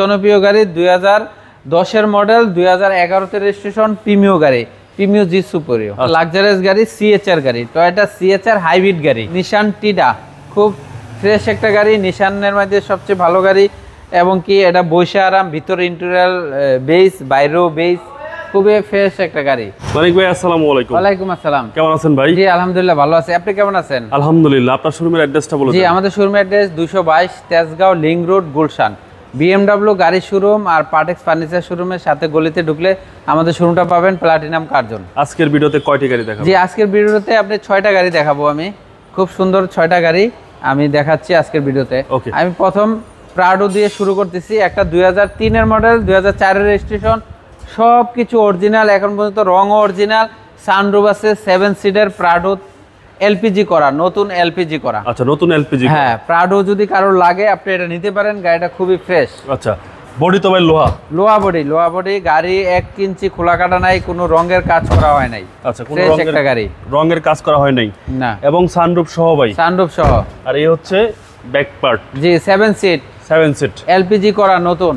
জনপ্রিয় গাড়ি দুই হাজার দশের মডেল দুই হাজার এগারোতে রেজিস্ট্রেশন পিমিও গাড়ি পিমিও জি সুপেরিয় লাক্সারিয়াস গাড়ি সিএচআর গাড়ি টয়েটা সিএচআর হাইব্রিড গাড়ি নিশান টিডা খুব ফ্রেশ একটা গাড়ি নিশানের মধ্যে সবচেয়ে ভালো গাড়ি এবং কি এটা বৈশা আরাম ভিতরে ইন্টেরিয়াল বেস বাইরেও বেস খুবই ফ্রেশ একটা গাড়ি মানিক ভাই আসসালামু আলাইকুম ওয়ালাইকুম আসসালাম কেমন আছেন ভাই জি আলহামদুলিল্লাহ ভালো আছি আপনি কেমন আছেন আলহামদুলিল্লাহ আপনার শোরুমের অ্যাড্রেসটা বলুন জি আমাদের শোরুমের address 222 Tejgaon link road Gulshan BMW গাড়ি শোরুম আর পার্টেক্স ফার্নিচার শোরুমের সাথে গলিতে ঢুকলে আমাদের শোরুমটা পাবেন প্লাটিনাম কার্জন আজকের ভিডিওতে কয়টি গাড়ি দেখাবো জি আজকের ভিডিওতে আপনি ছয়টা গাড়ি দেখাবো আমি খুব সুন্দর ছয়টা গাড়ি আমি দেখাচ্ছি আজকের ভিডিওতে আমি প্রথম প্রাডো দিয়ে শুরু করতেছি একটা দুই হাজার তিনের মডেল দুই হাজার চারের রেজিস্ট্রেশন সব কিছু অরিজিনাল এখন পর্যন্ত রঙও অরিজিনাল সানরুব আছে সেভেন সিটের প্রাডো এলপিজি করা নতুন এলপিজি করা আচ্ছা নতুন এলপিজি হ্যাঁ প্রাডো যদি কারোর লাগে আপনি এটা নিতে পারেন গাড়িটা খুবই ফ্রেশ আচ্ছা বডি তো ভাই লোহা লোহা বডি লোহা বডি গাড়ি এক ইঞ্চি খোলা কাটা নাই কোনো রঙের কাজ করা হয় নাই আচ্ছা কোনো একটা গাড়ি রঙের কাজ করা হয় নাই না এবং সানরুফ সহ ভাই সানরুফ সহ আর এই হচ্ছে ব্যাক পার্ট জি 7 সিট 7 সিট এলপিজি করা নতুন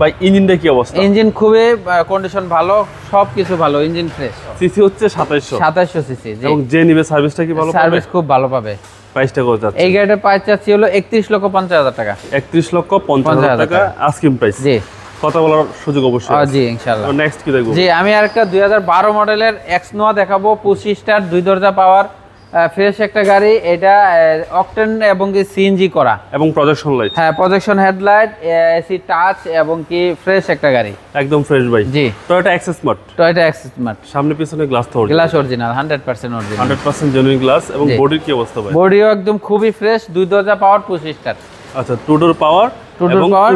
ভাই ইঞ্জিনটা কি অবস্থা ইঞ্জিন খুবই কন্ডিশন ভালো সবকিছু ভালো ইঞ্জিন ফ্রেশ সিসি হচ্ছে 2700 2700 সিসি এবং যে নিবে সার্ভিসটা কি ভালো সার্ভিস খুব ভালো পাবে প্রাইসটা কত যাচ্ছে এই গাড়িটার প্রাইস যাচ্ছে হলো 31 লক্ষ 50 হাজার টাকা 31 লক্ষ 50 হাজার টাকা প্রাইস জি কথা বলার সুযোগ অবশ্যই জি ইনশাআল্লাহ নেক্সট কি দেখব জি আমি আরেকটা 2012 মডেলের এক্স নোয়া দেখাবো 25 স্টার দুই দরজা পাওয়ার ফ্রেশ একটা গাড়ি এটা অকটেন এবং কি সিএনজি করা এবং প্রজেকশন লাইট হ্যাঁ প্রজেকশন হেডলাইট এসি টাচ এবং কি ফ্রেশ একটা গাড়ি একদম ফ্রেশ ভাই জি Toyota access smart Toyota access smart সামনে পিছনে গ্লাস তো glass original 100% original 100% genuine glass এবং বডির কি অবস্থা ভাই বডিও একদম খুবই ফ্রেশ দুই দরজা পাওয়ার পুশ স্টার্ট আচ্ছা two door power two door power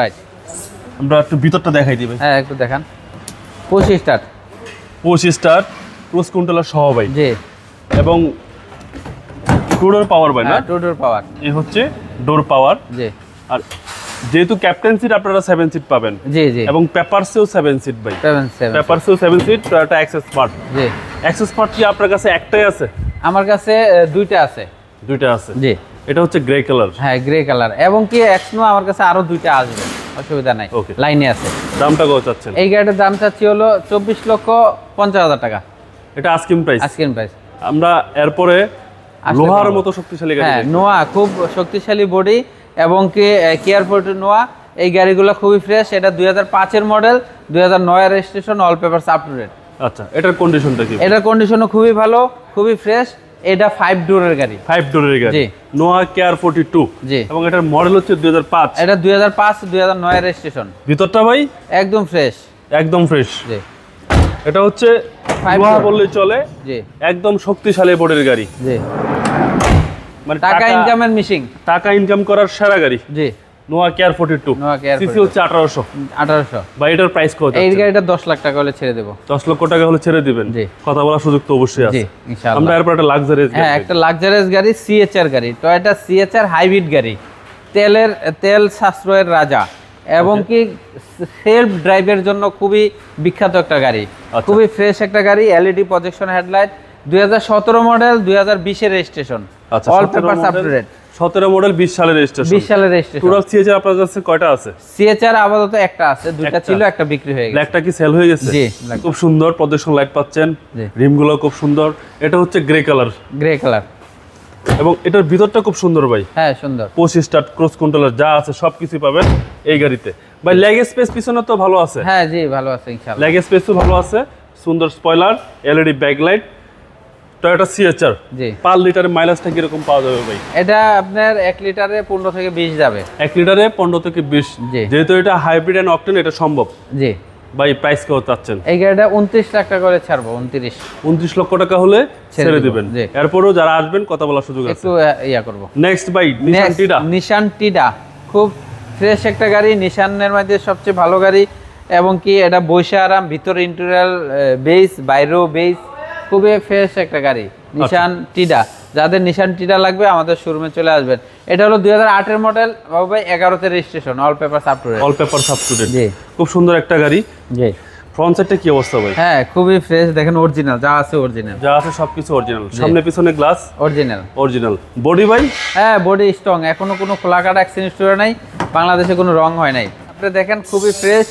right আমরা একটু ভিতরটা দেখাই দিবে হ্যাঁ একটু দেখান push start push start cruise controller সহ ভাই জি এবং টুডোর পাওয়ার বাই না টুডোর হ্যাঁ, পাওয়ার এই হচ্ছে ডোর পাওয়ার জি আর যেহেতু ক্যাপ্টেন সিট আপনারা সেভেন সিট পাবেন জি জি এবং পেপারসেও সেভেন সিট ভাই পেপারসেও seven seat Toyota access part জি অ্যাক্সেস পার্ট কি আপনার কাছে একটাই আছে আমার কাছে দুইটা আছে দুইটা আছে জি এটা হচ্ছে গ্রে কালার হ্যাঁ গ্রে কালার এবং কি এক্সনো আমার কাছে আরো দুইটা আসবে অসুবিধা নাই লাইনে আছে দামটা কত চাচ্ছেন এই গাড়িটার দাম চাচ্ছি হলো চব্বিশ লক্ষ পঞ্চাশ হাজার টাকা এটা আস্কিং প্রাইস আস্কিং প্রাইস আমরা এরপরে লোহার মতো শক্তিশালী গাড়ি হ্যাঁ নোয়া খুব শক্তিশালী বডি এবং কি কেয়ার ফোর্টি নোয়া এই গাড়িগুলো খুবই ফ্রেশ এটা দুই এর মডেল দুই হাজার registration all paper up to date আচ্ছা এটার কন্ডিশনটা কি এটার কন্ডিশনও খুবই ভালো খুবই ফ্রেশ এটা ফাইভ ডোরের গাড়ি ফাইভ ডোরের গাড়ি নোয়া কেয়ার ফোর্টি টু জি এবং এটার মডেল হচ্ছে দুই হাজার পাঁচ এটা দুই হাজার পাঁচ দুই হাজার নয়ের রেজিস্ট্রেশন ভিতরটা ভাই একদম ফ্রেশ একদম ফ্রেশ জি এটা হচ্ছে লোহা বললে চলে একদম শক্তিশালী বোর্ডের গাড়ি মানে টাকা ইনকামের মিশিং টাকা ইনকাম করার সেরা গাড়ি জি নোয়া কেয়ার 42 নোয়া কেয়ার সিসি হচ্ছে 1800 1800 ভাই এটার প্রাইস কত এই গাড়িটা 10 লাখ টাকা হলে ছেড়ে দেব 10 লক্ষ টাকা হলে ছেড়ে দিবেন জি কথা বলার সুযোগ তো অবশ্যই আছে জি ইনশাআল্লাহ আমরা এরপর একটা লাক্সারিয়াস গাড়ি হ্যাঁ একটা লাক্সারিয়াস গাড়ি সিএচআর গাড়ি টয়োটা সিএচআর হাইব্রিড গাড়ি তেলের তেল সাশ্রয়ের রাজা এবং কি সেলফ ড্রাইভের জন্য খুবই বিখ্যাত একটা গাড়ি আচ্ছা। খুবই ফ্রেশ একটা গাড়ি এলইডি প্রজেকশন হেডলাইট দুই মডেল দুই এর রেজিস্ট্রেশন অল পেপার আপডেট সতেরো মডেল বিশ সালের রেজিস্ট্রেশন বিশ সালের রেজিস্ট্রেশন টোটাল সিএচআর আপনার কাছে কয়টা আছে সিএচআর আপাতত একটা আছে দুইটা ছিল একটা বিক্রি হয়ে গেছে একটা কি সেল হয়ে গেছে জি খুব সুন্দর প্রদর্শন লাইট পাচ্ছেন রিমগুলো খুব সুন্দর এটা হচ্ছে গ্রে কালার গ্রে কালার এবং এটার ভিতরটা খুব সুন্দর ভাই হ্যাঁ সুন্দর পঁচিশ স্টার্ট ক্রস কন্ট্রোলার যা আছে সব কিছুই পাবেন এই গাড়িতে ভাই লেগ স্পেস পিছনে তো ভালো আছে হ্যাঁ জি ভালো আছে ইনশাআল্লাহ লেগ স্পেসও ভালো আছে সুন্দর spoiler LED backlight Toyota CHR জি পার লিটারে মাইলেজটা কীরকম পাওয়া যাবে ভাই এটা আপনার এক লিটারে পনেরো থেকে বিশ যাবে এক লিটারে পনেরো থেকে বিশ যেহেতু এটা হাইব্রিড অ্যান্ড অকটেন এটা সম্ভব জি ভাই প্রাইস কত চাচ্ছেন এই গাড়িটা 29 লাখ টাকা করে ছাড়বো উনত্রিশ উনত্রিশ লক্ষ টাকা হলে ছেড়ে দিবেন এরপরও যারা আসবেন কথা বলার সুযোগ আছে একটু ইয়া করবো নেক্সট বাই নিশান টিডা নিশান টিডা খুব ফ্রেশ একটা গাড়ি নিশানের মধ্যে সবচেয়ে ভালো গাড়ি এবং কি এটা বৈশা আরাম ভিতর ইন্টেরিয়াল বেস বাইরেও বেস খুবই ফ্রেশ একটা গাড়ি নিশান টিডা আচ্ছা। যাদের নিশান টিটা লাগবে আমাদের শোরুমে চলে আসবেন এটা হলো দুই হাজার আটের মডেল বাবু ভাই এগারোতে registration all paper up to all paper up to খুব সুন্দর একটা গাড়ি জি কি অবস্থা হ্যাঁ খুবই ফ্রেশ দেখেন অরিজিনাল যা আছে অরিজিনাল যা আছে সবকিছু অরিজিনাল সামনে পিছনে গ্লাস অরিজিনাল অরিজিনাল বডি হ্যাঁ বডি স্ট্রং এখনো কোনো বাংলাদেশে কোনো রং হয় নাই আপনি দেখেন খুবই ফ্রেশ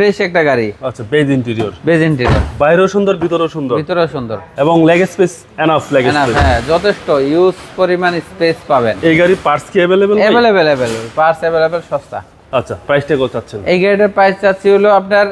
ফ্রেশ একটা গাড়ি আচ্ছা বেজ ইন্টেরিয়র বেজ ইন্টেরিয়র বাইরেও সুন্দর ভিতরেও সুন্দর ভিতরেও সুন্দর এবং leg space enough leg space হ্যাঁ যথেষ্ট ইউজ পরিমাণ স্পেস পাবেন এই গাড়ি পার্টস কি available available available parts available সস্তা আচ্ছা প্রাইসটা কত চাচ্ছেন এই গাড়িটার প্রাইস চাচ্ছি হলো আপনার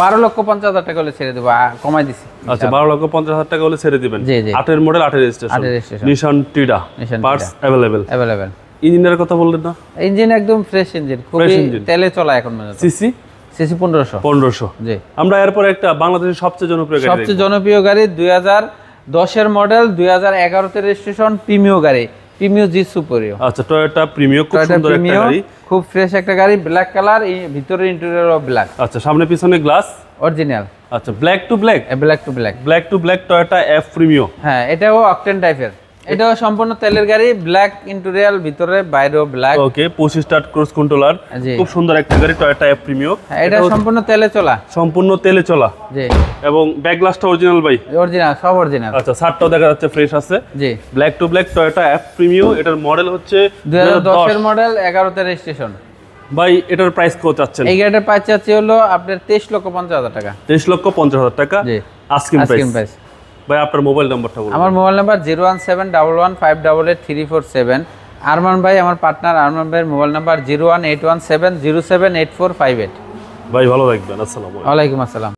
বারো লক্ষ পঞ্চাশ হাজার টাকা হলে ছেড়ে দেবো কমাই দিছি আচ্ছা বারো লক্ষ পঞ্চাশ হাজার টাকা হলে ছেড়ে দিবেন আটের মডেল আটের registration Nissan Tiida parts available available ইঞ্জিনের কথা বললেন না ইঞ্জিন একদম ফ্রেশ ইঞ্জিন খুবই তেলে চলা এখন সিসি সিসি পনেরোশো পনেরোশো জি আমরা এরপর একটা বাংলাদেশের সবচেয়ে জনপ্রিয় সবচেয়ে জনপ্রিয় গাড়ি দুই হাজার দশের মডেল দুই হাজার এগারোতে রেজিস্ট্রেশন প্রিমিও গাড়ি প্রিমিও জি সুপারিও আচ্ছা টয়োটা প্রিমিও খুব সুন্দর একটা গাড়ি খুব ফ্রেশ একটা গাড়ি ব্ল্যাক কালার ভিতরে ইন্টেরিয়র ব্ল্যাক আচ্ছা সামনে পিছনে গ্লাস অরিজিনাল আচ্ছা black to black black to black black to black Toyota F premio হ্যাঁ এটাও অকটেন টাইপের এটা সম্পূর্ণ তেলের গাড়ি ব্ল্যাক ইন্টুরিয়াল ভিতরে বাইরেও ব্ল্যাক ওকে 25 টাট ক্রস কন্ট্রোলার খুব সুন্দর একটা গাড়ি টয়োটা এফ প্রিমিও এটা সম্পূর্ণ তেলে চলা সম্পূর্ণ তেলে চলা জি এবং ব্যাক গ্লাসটা অরিজিনাল ভাই অরিজিনাল সব অরিজিনাল আচ্ছা সারটাও দেখা যাচ্ছে ফ্রেশ আছে G black to black Toyota F Premio এটার মডেল হচ্ছে 2010 এর মডেল 11 তে রেজিস্ট্রেশন ভাই এটার প্রাইস কত চাচ্ছেন এই গাড়িটার প্রাইস চাচ্ছি হলো আপনার 23 লক্ষ 50 হাজার টাকা 23 লক্ষ 50 হাজার টাকা জি আস্কিং প্রাইস ভাই আপনার মোবাইল নাম্বারটা বলুন আমার mobile number zero one seven double one five double eight three four seven Arman ভাই আমার পার্টনার আরমান ভাইয়ের mobile number zero one eight one seven zero seven eight four five eight ভাই ভালো থাকবেন আসসালাম আলাইকুম আসসালাম